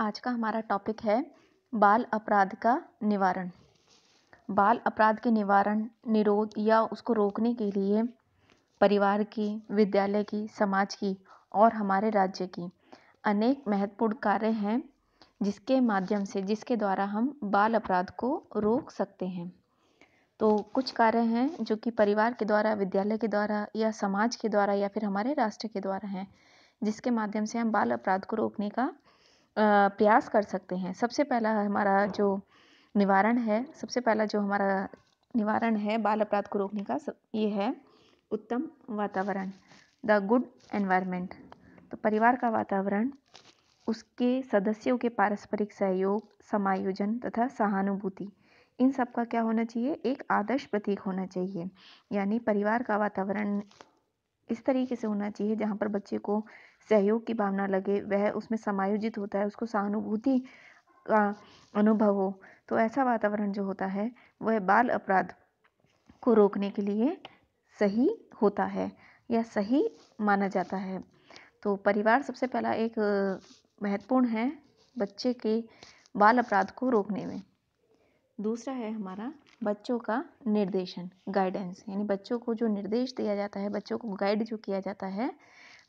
आज का हमारा टॉपिक है बाल अपराध का निवारण बाल अपराध के निवारण निरोध या उसको रोकने के लिए परिवार की विद्यालय की समाज की और हमारे राज्य की अनेक महत्वपूर्ण कार्य हैं जिसके माध्यम से जिसके द्वारा हम बाल अपराध को रोक सकते हैं तो कुछ कार्य हैं जो कि परिवार के द्वारा विद्यालय के द्वारा या समाज के द्वारा या फिर हमारे राष्ट्र के द्वारा हैं जिसके माध्यम से हम बाल अपराध को रोकने का प्रयास कर सकते हैं सबसे पहला हमारा जो निवारण है सबसे पहला जो हमारा निवारण है बाल अपराध को रोकने का ये है उत्तम वातावरण द गुड एनवायरनमेंट तो परिवार का वातावरण उसके सदस्यों के पारस्परिक सहयोग समायोजन तथा सहानुभूति इन सब का क्या होना चाहिए एक आदर्श प्रतीक होना चाहिए यानी परिवार का वातावरण इस तरीके से होना चाहिए जहाँ पर बच्चे को सहयोग की भावना लगे वह उसमें समायोजित होता है उसको सहानुभूति का अनुभव हो तो ऐसा वातावरण जो होता है वह बाल अपराध को रोकने के लिए सही होता है या सही माना जाता है तो परिवार सबसे पहला एक महत्वपूर्ण है बच्चे के बाल अपराध को रोकने में दूसरा है हमारा बच्चों का निर्देशन गाइडेंस यानी बच्चों को जो निर्देश दिया जाता है बच्चों को गाइड जो किया जाता है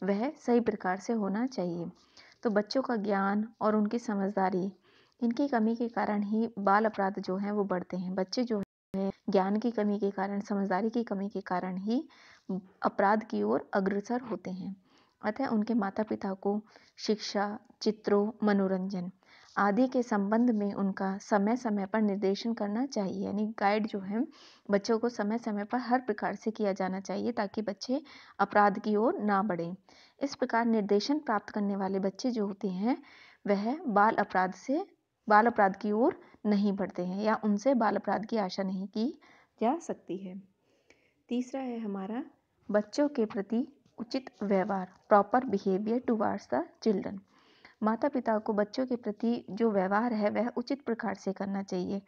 वह सही प्रकार से होना चाहिए तो बच्चों का ज्ञान और उनकी समझदारी इनकी कमी के कारण ही बाल अपराध जो हैं वो बढ़ते हैं बच्चे जो है ज्ञान की कमी के कारण समझदारी की कमी के कारण ही अपराध की ओर अग्रसर होते हैं अतः उनके माता पिता को शिक्षा चित्रों मनोरंजन आदि के संबंध में उनका समय समय पर निर्देशन करना चाहिए यानी गाइड जो है बच्चों को समय समय पर हर प्रकार से किया जाना चाहिए ताकि बच्चे अपराध की ओर ना बढ़ें इस प्रकार निर्देशन प्राप्त करने वाले बच्चे जो होते हैं वह बाल अपराध से बाल अपराध की ओर नहीं बढ़ते हैं या उनसे बाल अपराध की आशा नहीं की जा सकती है तीसरा है हमारा बच्चों के प्रति उचित व्यवहार proper behaviour towards the children माता पिता को बच्चों के प्रति जो व्यवहार है वह उचित प्रकार से करना चाहिए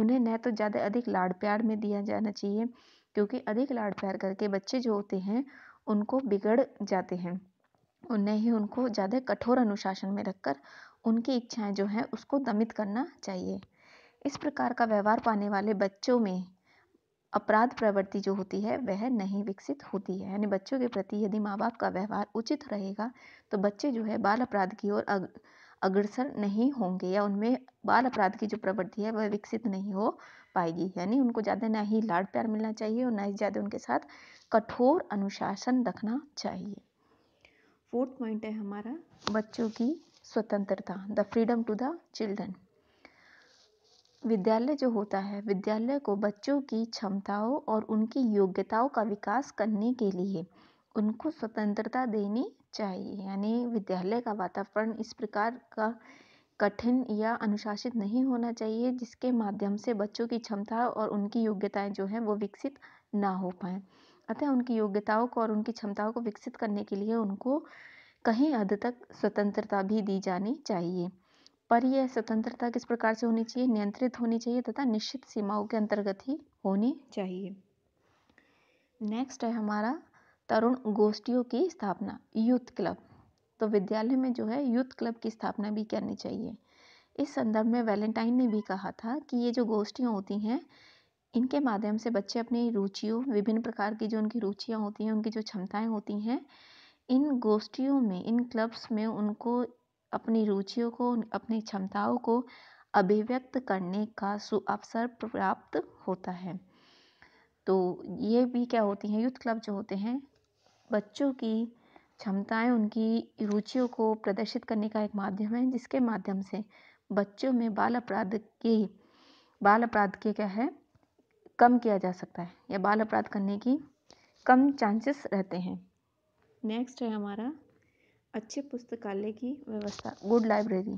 उन्हें न तो ज़्यादा अधिक लाड़ प्यार में दिया जाना चाहिए क्योंकि अधिक लाड़ प्यार करके बच्चे जो होते हैं उनको बिगड़ जाते हैं उन्हें ही उनको ज़्यादा कठोर अनुशासन में रखकर उनकी इच्छाएं जो हैं उसको दमित करना चाहिए इस प्रकार का व्यवहार पाने वाले बच्चों में अपराध प्रवृत्ति जो होती है वह नहीं विकसित होती है यानी बच्चों के प्रति यदि माँ बाप का व्यवहार उचित रहेगा तो बच्चे जो है बाल अपराध की ओर अग अग्रसर नहीं होंगे या उनमें बाल अपराध की जो प्रवृत्ति है वह विकसित नहीं हो पाएगी यानी उनको ज़्यादा ना ही लाड प्यार मिलना चाहिए और ना ही ज़्यादा उनके साथ कठोर अनुशासन रखना चाहिए फोर्थ पॉइंट है हमारा बच्चों की स्वतंत्रता the freedom to the children विद्यालय जो होता है विद्यालय को बच्चों की क्षमताओं और उनकी योग्यताओं का विकास करने के लिए उनको स्वतंत्रता देनी चाहिए यानी विद्यालय का वातावरण इस प्रकार का कठिन या अनुशासित नहीं होना चाहिए जिसके माध्यम से बच्चों की क्षमता और उनकी योग्यताएं जो हैं वो विकसित ना हो पाएँ अतः उनकी योग्यताओं को और उनकी क्षमताओं को विकसित करने के लिए उनको कहीं हद तक स्वतंत्रता भी दी जानी चाहिए पर यह स्वतंत्रता किस प्रकार से होनी चाहिए नियंत्रित होनी चाहिए तथा निश्चित सीमाओं के अंतर्गत ही होनी चाहिए नेक्स्ट है हमारा तरुण गोष्ठियों की स्थापना यूथ क्लब तो विद्यालय में जो है यूथ क्लब की स्थापना भी करनी चाहिए इस संदर्भ में वैलेंटाइन ने भी कहा था कि ये जो गोष्ठियाँ होती हैं इनके माध्यम से बच्चे अपनी रुचियों विभिन्न प्रकार की जो उनकी रुचियाँ होती हैं उनकी जो क्षमताएँ होती हैं इन गोष्ठियों में इन क्लब्स में उनको अपनी रुचियों को अपनी क्षमताओं को अभिव्यक्त करने का सुअवसर प्राप्त होता है तो ये भी क्या होती हैं यूथ क्लब जो होते हैं बच्चों की क्षमताएँ उनकी रुचियों को प्रदर्शित करने का एक माध्यम है जिसके माध्यम से बच्चों में बाल अपराध के बाल अपराध के क्या है कम किया जा सकता है या बाल अपराध करने की कम चांसेस रहते हैं नेक्स्ट है हमारा अच्छे पुस्तकालय की व्यवस्था गुड लाइब्रेरी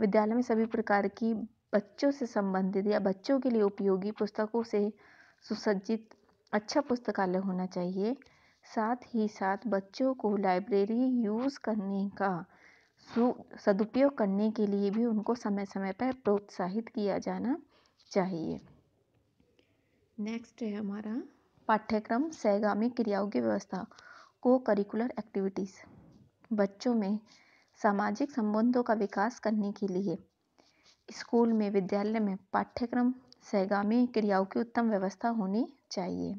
विद्यालय में सभी प्रकार की बच्चों से संबंधित या बच्चों के लिए उपयोगी पुस्तकों से सुसज्जित अच्छा पुस्तकालय होना चाहिए साथ ही साथ बच्चों को लाइब्रेरी यूज़ करने का सु सदुपयोग करने के लिए भी उनको समय समय पर प्रोत्साहित किया जाना चाहिए नेक्स्ट है हमारा पाठ्यक्रम सहगामी क्रियाओं की व्यवस्था को करिकुलर एक्टिविटीज़ बच्चों में सामाजिक संबंधों का विकास करने के लिए स्कूल में विद्यालय में पाठ्यक्रम सहगामी क्रियाओं की उत्तम व्यवस्था होनी चाहिए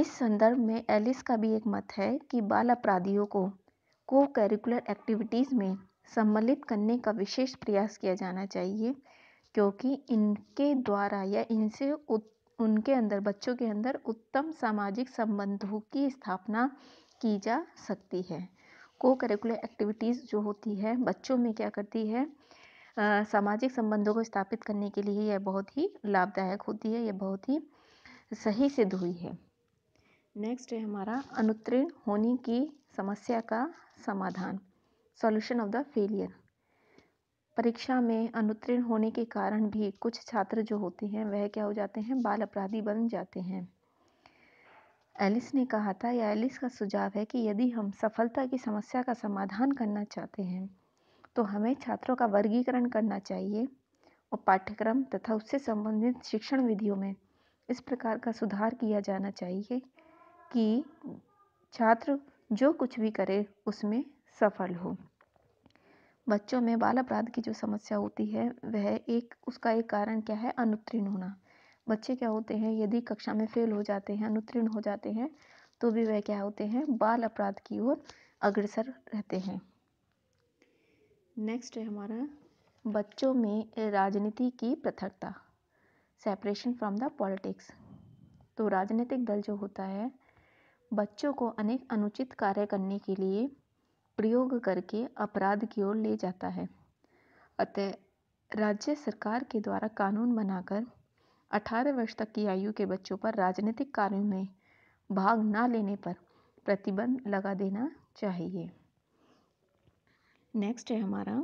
इस संदर्भ में एलिस का भी एक मत है कि बाल अपराधियों को को करिकुलर एक्टिविटीज़ में सम्मिलित करने का विशेष प्रयास किया जाना चाहिए क्योंकि इनके द्वारा या इनसे उनके अंदर बच्चों के अंदर उत्तम सामाजिक संबंधों की स्थापना की जा सकती है को करिकुलर एक्टिविटीज़ जो होती है बच्चों में क्या करती है सामाजिक संबंधों को स्थापित करने के लिए यह बहुत ही लाभदायक होती है यह बहुत ही सही सिद्ध हुई है नेक्स्ट है हमारा अनुत्तीर्ण होने की समस्या का समाधान सॉल्यूशन ऑफ द फेलियर परीक्षा में अनुत्तीर्ण होने के कारण भी कुछ छात्र जो होते हैं वह क्या हो जाते हैं बाल अपराधी बन जाते हैं एलिस ने कहा था या एलिस का सुझाव है कि यदि हम सफलता की समस्या का समाधान करना चाहते हैं तो हमें छात्रों का वर्गीकरण करना चाहिए और पाठ्यक्रम तथा उससे संबंधित शिक्षण विधियों में इस प्रकार का सुधार किया जाना चाहिए कि छात्र जो कुछ भी करे उसमें सफल हो बच्चों में बाल अपराध की जो समस्या होती है वह एक उसका एक कारण क्या है अनुत्तीर्ण होना बच्चे क्या होते हैं यदि कक्षा में फ़ेल हो जाते हैं अनुत्तीर्ण हो जाते हैं तो भी वह क्या होते हैं बाल अपराध की ओर अग्रसर रहते हैं नेक्स्ट है हमारा बच्चों में राजनीति की पृथकता सेपरेशन फ्रॉम द पॉलिटिक्स तो राजनीतिक दल जो होता है बच्चों को अनेक अनुचित कार्य करने के लिए प्रयोग करके अपराध की ओर ले जाता है अतः राज्य सरकार के द्वारा कानून बनाकर अठारह वर्ष तक की आयु के बच्चों पर राजनीतिक कार्यों में भाग न लेने पर प्रतिबंध लगा देना चाहिए नेक्स्ट है हमारा